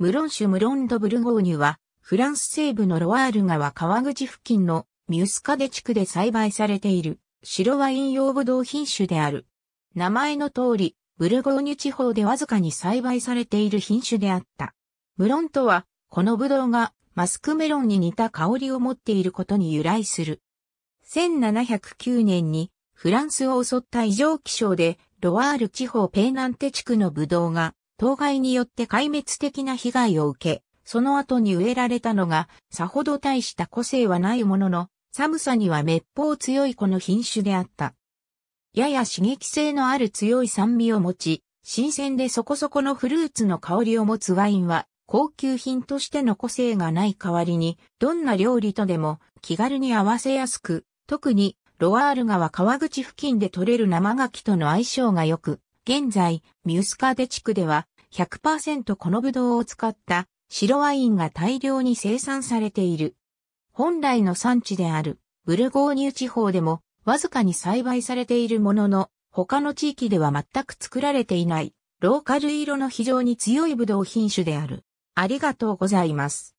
ムロンシュムロンドブルゴーニュは、フランス西部のロワール川川口付近のミュスカデ地区で栽培されている白ワイン用ブドウ品種である。名前の通り、ブルゴーニュ地方でわずかに栽培されている品種であった。ムロンとは、このブドウがマスクメロンに似た香りを持っていることに由来する。1709年にフランスを襲った異常気象でロワール地方ペーナンテ地区のブドウが当該によって壊滅的な被害を受け、その後に植えられたのが、さほど大した個性はないものの、寒さには滅法強いこの品種であった。やや刺激性のある強い酸味を持ち、新鮮でそこそこのフルーツの香りを持つワインは、高級品としての個性がない代わりに、どんな料理とでも気軽に合わせやすく、特にロワール川川口付近で採れる生牡蠣との相性が良く、現在、ミュスカーデ地区では100%このブドウを使った白ワインが大量に生産されている。本来の産地であるブルゴーニュ地方でもわずかに栽培されているものの、他の地域では全く作られていない、ローカル色の非常に強いブドウ品種である。ありがとうございます。